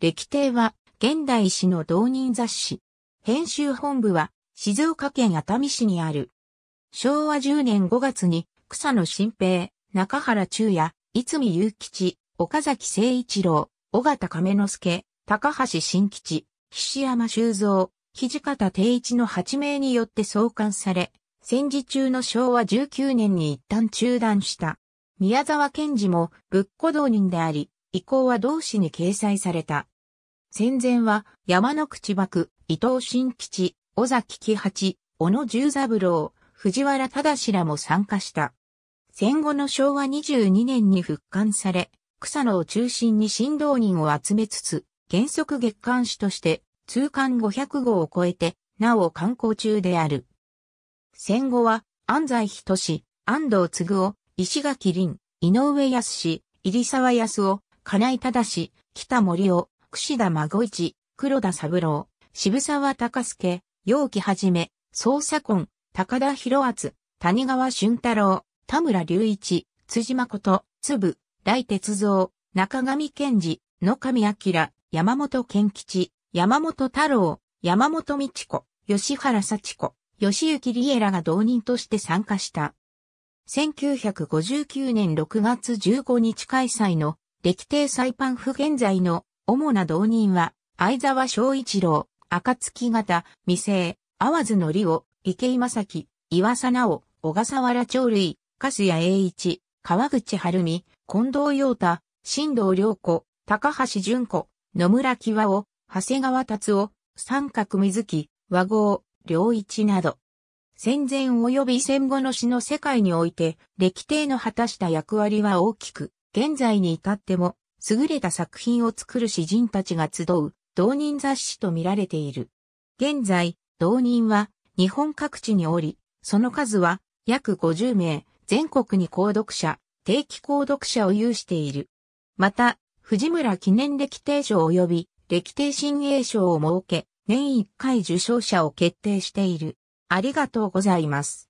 歴帝は現代史の同人雑誌。編集本部は静岡県熱海市にある。昭和10年5月に草野新平、中原中也、泉つ吉、岡崎誠一郎、尾形亀之助、高橋新吉、菱山修造、土方定一の8名によって創刊され、戦時中の昭和19年に一旦中断した。宮沢賢治も仏庫道人であり、以降は同誌に掲載された。戦前は山の口幕、伊藤新吉、尾崎喜八、小野十三郎、藤原忠らも参加した。戦後の昭和22年に復刊され、草野を中心に振動人を集めつつ、原則月刊誌として通刊500号を超えて、なお刊行中である。戦後は安西仁、安藤嗣夫、石垣林、井上康、入沢康夫、金井忠、北森尾、串田孫一、黒田三郎、渋沢隆介、陽気はじめ、捜査根、高田博厚、谷川俊太郎、田村隆一、辻誠、粒、大鉄造、中上健二、野上明、山本健吉、山本太郎、山本美智子、吉原幸子、吉行理恵らが同人として参加した。1959年6月15日開催の歴帝サイパン府現在の主な同人は、相沢昭一郎、暁型、未成、淡津のりを、池井正樹、岩佐直、小笠原鳥類、粕谷栄一、川口晴美、近藤陽太、新藤良子、高橋淳子、野村和夫、長谷川達夫、三角水木、和合、良一など。戦前及び戦後の詩の世界において、歴帝の果たした役割は大きく現在に至っても、優れた作品を作る詩人たちが集う、同人雑誌と見られている。現在、同人は日本各地におり、その数は約50名、全国に購読者、定期購読者を有している。また、藤村記念歴定賞及び歴定新栄賞を設け、年1回受賞者を決定している。ありがとうございます。